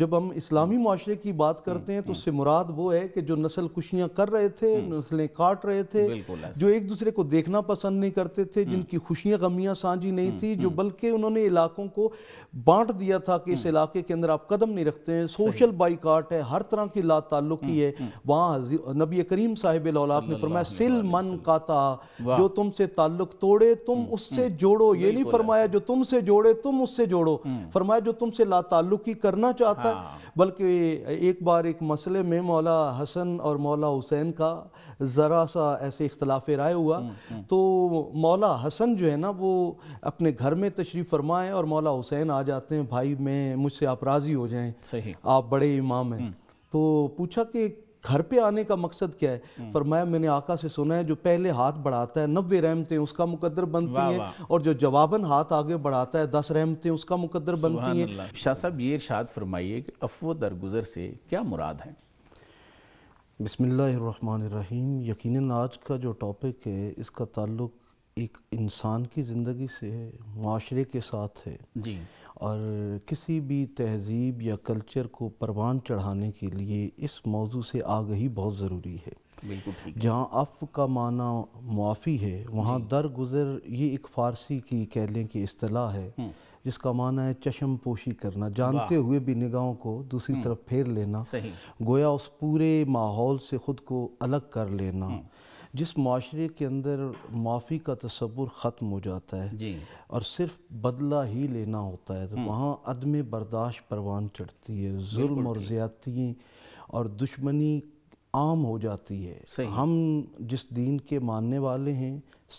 जब हम इस्लामी हम्म। माशरे की बात हम्म, करते हैं तो हम्म। उससे मुराद वो है कि जो नस्ल खुशियाँ कर रहे थे नस्लें काट रहे थे जो एक दूसरे को देखना पसंद नहीं करते थे जिनकी खुशियाँ गमियाँ साझी नहीं थी जो बल्कि उन्होंने इलाकों को बांट दिया था कि इस इलाके के अंदर आप कदम नहीं रखते हैं सोशल बाईकाट है हर तरह की ला ताल्लुकी है वहाँ नबी करीम साहिब ने फरमाया सिल मन काता जो तुमसे ताल्लुक तोड़े तुम उससे जोड़ो ये नहीं फरमाया जो तुमसे जोड़े तुम उससे जोड़ो फरमाया जो तुमसे ला ताल्लुकी करना चाहते सकता हाँ। बल्कि एक बार एक मसले में मौला हसन और मौला हुसैन का ज़रा सा ऐसे इख्तलाफ राय हुआ हम्म, हम्म। तो मौला हसन जो है ना वो अपने घर में तशरीफ़ फरमाएँ और मौला हुसैन आ जाते हैं भाई मैं मुझसे आप राज़ी हो जाएँ आप बड़े इमाम हैं हम्म। तो पूछा कि घर पे आने का मकसद क्या है हम्म। फरमाया मैंने आका से सुना है जो पहले हाथ बढ़ाता है नब्बे रहमतें उसका मुकदर बनती हैं और जो जवाबन हाथ आगे बढ़ाता है दस रहमतें उसका मुकदर बनती हैं शाह साहब ये इर्शाद फरमाइए कि अफव दरगुजर से क्या मुराद है बसमीम यकीन आज का जो टॉपिक है इसका ताल्लुक एक इंसान की ज़िंदगी से है माशरे के साथ है जी और किसी भी तहज़ीब या कल्चर को परवान चढ़ाने के लिए इस मौजू से आगही बहुत ज़रूरी है जहाँ अफ़ का माना मुआफ़ी है वहाँ दरगुजर ये एक फ़ारसी की कह लें कि असलाह है हम्म। जिसका माना है चशम पोशी करना जानते हुए भी निगाहों को दूसरी हम्म। तरफ फेर लेना गोया उस पूरे माहौल से ख़ुद को अलग कर लेना हम्म। जिस माशरे के अंदर माफ़ी का तस्वुर ख़त्म हो जाता है जी और सिर्फ बदला ही लेना होता है तो हम्म। वहाँ अदम बर्दाश्त परवान चढ़ती है जुल्म और ज़्यादती और दुश्मनी आम हो जाती है हम जिस दीन के मानने वाले हैं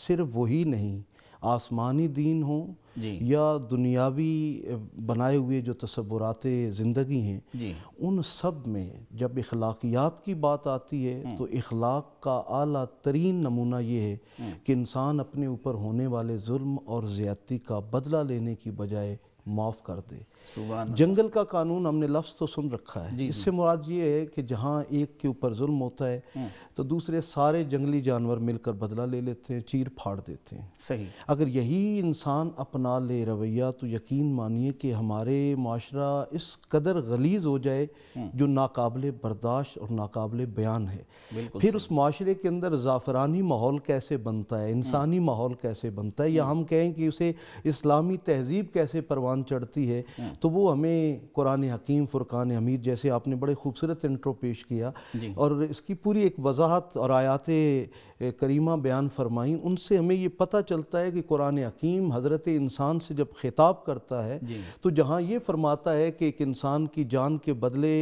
सिर्फ वही नहीं आसमानी दीन हो या दुनियावी बनाए हुए जो तस्वुरात ज़िंदगी हैं उन सब में जब इखलाकियात की बात आती है हम्म। तो इखलाक का अली तरीन नमूना ये है हम्म। कि इंसान अपने ऊपर होने वाले जुल्म और ज़्यादती का बदला लेने की बजाय माफ़ कर दे जंगल का कानून हमने लफ्ज़ तो सुन रखा है इससे मुराद ये है कि जहाँ एक के ऊपर जुल्म होता है हम्म। तो दूसरे सारे जंगली जानवर मिलकर बदला ले लेते हैं चीर फाड़ देते हैं सही अगर यही इंसान अपना ले रवैया तो यकीन मानिए कि हमारे माशरा इस कदर गलीज हो जाए हम्म। जो नाकबले बर्दाश्त और नाकबले बयान है फिर उस माशरे के अंदर ज़ाफ़रानी माहौल कैसे बनता है इंसानी हम्म। माहौल कैसे बनता है या हम कहें कि उसे इस्लामी तहजीब कैसे परवान चढ़ती है तो वो हमें कुरान हकीम फ़ुरक़ान हमीद जैसे आपने बड़े खूबसूरत इंट्रो पेश किया और इसकी पूरी एक वजाहत और आयात करीमा बयान फरमाई उनसे हमें ये पता चलता है कि कुरान हकीम हज़रत इंसान से जब खिताब करता है तो जहाँ ये फरमाता है कि एक इंसान की जान के बदले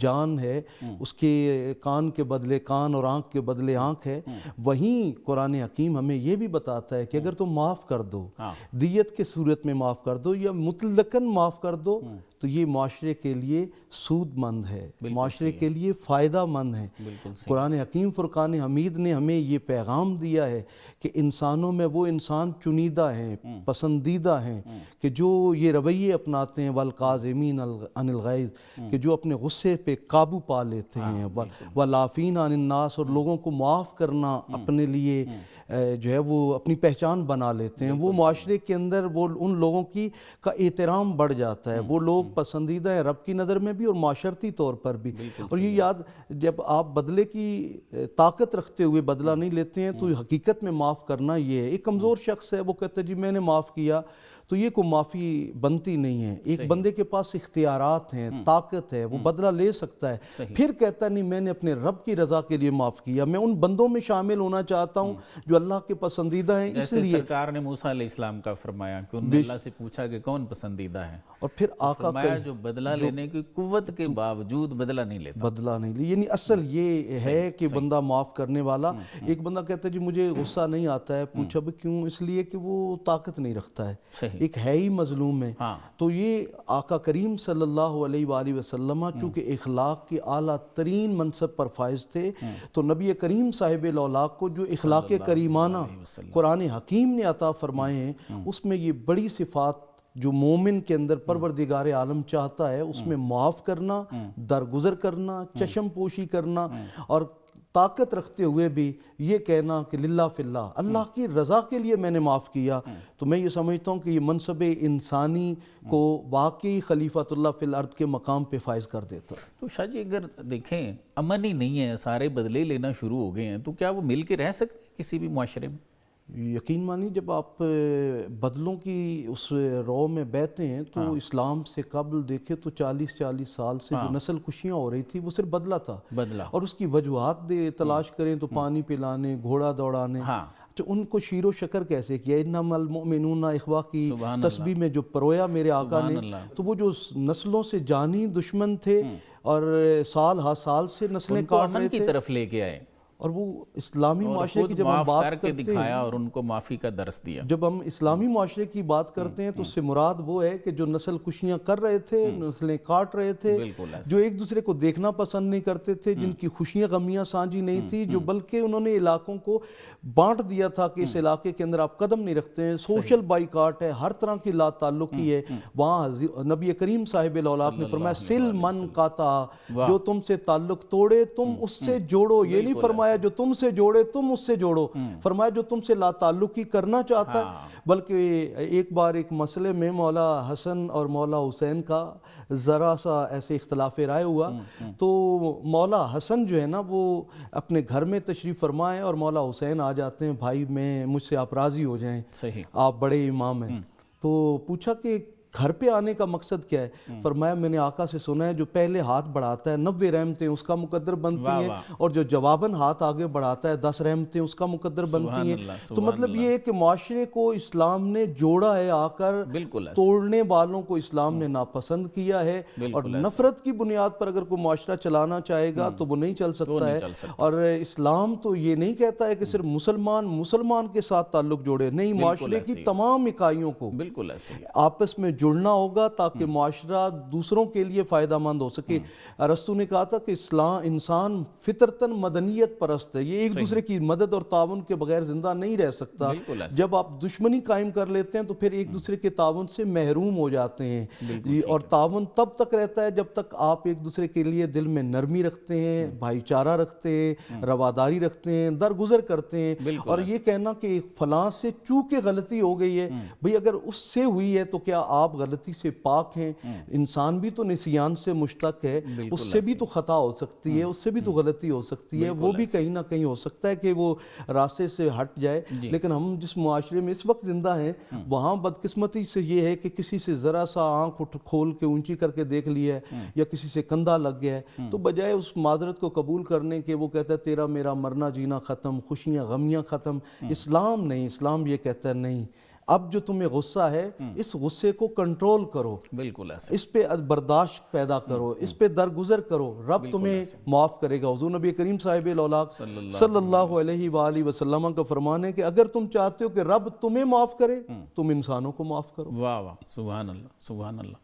जान है हम्म। उसके कान के बदले कान और आँख के बदले आँख है हम्म। वहीं कुरान हकीम हमें यह भी बताता है कि हम्म। अगर तुम तो माफ़ कर दो हाँ। दियत के सूरत में माफ़ कर दो या मुतलकन माफ़ कर दो तो ये माशरे के लिए सूदमंद है माशरे के लिए फ़ायदा मंद है कुरान हकीम फ़ुरकान हमीद ने हमें ये पैगाम दिया है कि इंसानों में वो इंसान चुनीदा हैं हम्म। पसंदीदा हैं हम्म। कि जो ये रवैये अपनाते हैं वलकाजमीन अनिलगैज़ हम्म। कि जो अपने गुस्से पे काबू पा लेते हाँ, हैं वलाफ़ीन अनन्नास और लोगों को माफ़ करना अपने लिए जो है वो अपनी पहचान बना लेते हैं वो माशरे के अंदर वो उन लोगों की का एहतराम बढ़ जाता है हम्म, वो लोग हम्म। पसंदीदा हैं रब की नज़र में भी और माशरती तौर पर भी और ये याद जब आप बदले की ताकत रखते हुए बदला हम्म। नहीं लेते हैं तो हकीकत में माफ़ करना ये है एक कमज़ोर शख्स है वो कहते जी मैंने माफ़ किया तो ये को माफ़ी बनती नहीं है एक बंदे के पास इख्तियारत हैं हम्म। ताकत है वो हम्म। बदला ले सकता है फिर कहता नहीं मैंने अपने रब की रजा के लिए माफ़ किया मैं उन बंदों में शामिल होना चाहता हूँ हम्म। जो अल्लाह के पसंदीदा हैं इसलिए सरकार ने मूसा इस्लाम का फरमाया कि अल्लाह से पूछा कि कौन पसंदीदा है और फिर तो आका जो बदला जो, लेने की कुत के तो बावजूद बदला नहीं लेता बदला नहीं ले यानी असल ये है कि बंदा माफ़ करने वाला एक बंदा कहता है जी मुझे गुस्सा नहीं आता है पूछा भी क्यों इसलिए कि वो ताकत नहीं रखता है एक है ही मजलूम है हाँ। तो ये आका करीम सल्लल्लाहु अलैहि वसल्लम चूँकि हम्म। इखलाक के आला तरीन मनसब पर फायज थे हम्म। तो नबी करीम साहिब लौलाक को जो इखलाक करीमाना कुरान हकीम ने अता फरमाए हैं हम्म। उसमें ये बड़ी सिफात जो मोमिन के अंदर परवरदिगार आलम चाहता है उसमें माफ़ करना दरगुजर करना चशम पोशी करना और ताकत रखते हुए भी ये कहना कि लिल्ला फिल्ला अल्लाह की रज़ा के लिए मैंने माफ़ किया तो मैं ये समझता हूँ कि ये मनसब इंसानी को वाकई खलीफतुल्ला फिल अर्द के मकाम पर फायज़ कर देता है तो शाह जी अगर देखें अमन ही नहीं है सारे बदले लेना शुरू हो गए हैं तो क्या वो मिल के रह सकते किसी भी माशरे में यकीन मानिए जब आप बदलों की उस रॉ में बहते हैं तो हाँ। इस्लाम से कबल देखे तो 40-40 साल से हाँ। जो नस्ल खुशियाँ हो रही थी वो सिर्फ बदला था बदला और उसकी वजूहत दे तलाश हम्म। करें तो हम्म। पानी पिलाने घोड़ा दौड़ाने हाँ। तो उनको शीरो शकर कैसे किया इन्नामलमिन अखवा की तस्वीर में जो परोया मेरे आका ने तो वो जो नस्लों से जानी दुश्मन थे हम्म। और साल हा साल से नस्लें काटने की तरफ लेके आए और वो इस्लामी माशरे की जब हम बात करके करते दिखाया और उनको माफ़ी का दर्श दिया जब हम इस्लामी माशरे की बात करते हैं तो हम्म, उससे मुराद वो है कि जो नस्ल कुशियाँ कर रहे थे हम्म। नस्लें काट रहे थे जो एक दूसरे को देखना पसंद नहीं करते थे हम्म। जिनकी खुशियाँ गमियाँ साझी नहीं थी जो बल्कि उन्होंने इलाकों को बांट दिया था कि इस इलाके के अंदर आप कदम नहीं रखते हैं सोशल बाईकाट है हर तरह की ला ताल्लुकी है वहाँ नबी करीम साहिब लौलाब ने फरमाया सिल मन काता जो तुमसे ताल्लुक तोड़े तुम उससे जोड़ो ये नहीं फरमाया फरमाया जो तुमसे जोड़े तुम उससे जोड़ो हम्म। फरमाया जो तुमसे ला ताल्लुक ही करना चाहता हाँ। है बल्कि एक बार एक मसले में मौला हसन और मौला हुसैन का ज़रा सा ऐसे इख्तलाफ राय हुआ हम्म, हम्म। तो मौला हसन जो है ना वो अपने घर में तशरीफ़ फरमाएँ और मौला हुसैन आ जाते हैं भाई मैं मुझसे आप राज़ी हो जाएँ आप बड़े इमाम हैं तो पूछा कि घर पे आने का मकसद क्या है हम्म। फरमाया मैंने आका से सुना है जो पहले हाथ बढ़ाता है नब्बे रहमतें उसका मुकदर बनती हैं और जो जवाबन हाथ आगे बढ़ाता है दस रहमतें उसका मुकदर बनती हैं तो मतलब ये है कि माशरे को इस्लाम ने जोड़ा है आकर बिल्कुल तोड़ने वालों को इस्लाम ने हम्म। नापसंद किया है और नफरत की बुनियाद पर अगर कोई माशरा चलाना चाहेगा हम्म। तो वो नहीं चल सकता है और इस्लाम तो ये नहीं कहता है कि सिर्फ मुसलमान मुसलमान के साथ ताल्लुक जोड़े नहीं माशरे की तमाम इकाइयों को बिल्कुल आपस में जुड़ना होगा ताकि हम्म। माशरा दूसरों के लिए फ़ायदा मंद हो सके हम्म। अरस्तु ने कहा था कि इस्लाम इंसान फितरतन मदनीत परस्त है ये एक दूसरे की मदद और ताउन के बगैर ज़िंदा नहीं रह सकता जब आप दुश्मनी कायम कर लेते हैं तो फिर एक हम्म। दूसरे के ताउन से महरूम हो जाते हैं और ताउन तब तक रहता है जब तक आप एक दूसरे के लिए दिल में नरमी रखते हैं भाईचारा रखते हैं रवादारी रखते हैं दरगुजर करते हैं और ये कहना कि फलां से चूँ के गलती हो गई है भाई अगर उससे हुई है तो क्या आप आप गलती से पाक हैं हम्म। इंसान भी तो निसियान से मुश्तक है तो हम्म। उससे भी तो ख़ता हो सकती है उससे भी तो गलती हो सकती है वो भी कहीं ना कहीं हो सकता है कि वो रास्ते से हट जाए लेकिन हम जिस माशरे में इस वक्त ज़िंदा हैं हम्म। वहाँ बदकस्मती से ये है कि किसी से ज़रा सा आँख उठ खोल के ऊंची करके देख लिया है या किसी से कंधा लग गया है तो बजाय उस माजरत को कबूल करने के वो कहता है तेरा मेरा मरना जीना ख़त्म खुशियाँ गमियाँ ख़त्म इस्लाम नहीं इस्लाम ये कहता है नहीं अब जो तुम्हें गुस्सा है हम्म। इस गुस्से को कंट्रोल करो बिल्कुल ऐसे इस पे बर्दाश्त पैदा हम्म, करो हम्म। इस पे दरगुजर करो रब तुम्हें माफ़ करेगा हजूर नबी करीम साहिब सल्लल्लाहु अलैहि वसल्लम का फरमान है कि अगर तुम चाहते हो कि रब तुम्हें माफ़ करे तुम इंसानों को माफ़ करो वाह वाह सुबहान अल्लाह अल्लाह